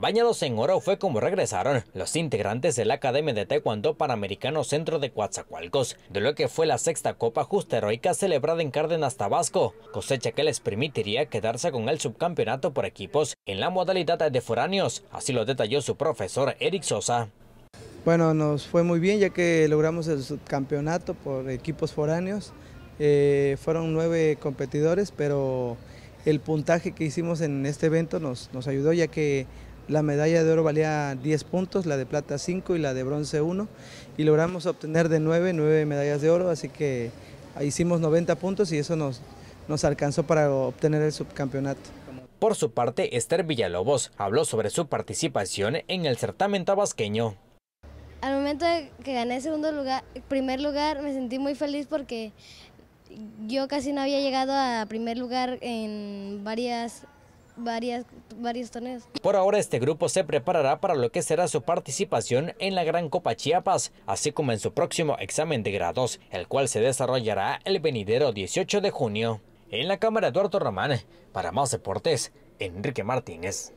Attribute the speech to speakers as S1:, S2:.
S1: Bañados en oro fue como regresaron los integrantes de la Academia de Taekwondo Panamericano Centro de Coatzacoalcos, de lo que fue la sexta Copa Justa Heroica celebrada en Cárdenas, Tabasco, cosecha que les permitiría quedarse con el subcampeonato por equipos en la modalidad de foráneos, así lo detalló su profesor Eric Sosa.
S2: Bueno, nos fue muy bien ya que logramos el subcampeonato por equipos foráneos, eh, fueron nueve competidores, pero el puntaje que hicimos en este evento nos, nos ayudó ya que la medalla de oro valía 10 puntos, la de plata 5 y la de bronce 1 y logramos obtener de 9, 9 medallas de oro, así que hicimos 90 puntos y eso nos, nos alcanzó para obtener el subcampeonato.
S1: Por su parte, Esther Villalobos habló sobre su participación en el certamen tabasqueño.
S2: Al momento
S3: de que gané segundo lugar, primer lugar, me sentí muy feliz porque yo casi no había llegado a primer lugar en varias varias, varios
S1: Por ahora este grupo se preparará para lo que será su participación en la Gran Copa Chiapas, así como en su próximo examen de grados, el cual se desarrollará el venidero 18 de junio. En la cámara Eduardo Román, para más deportes, Enrique Martínez.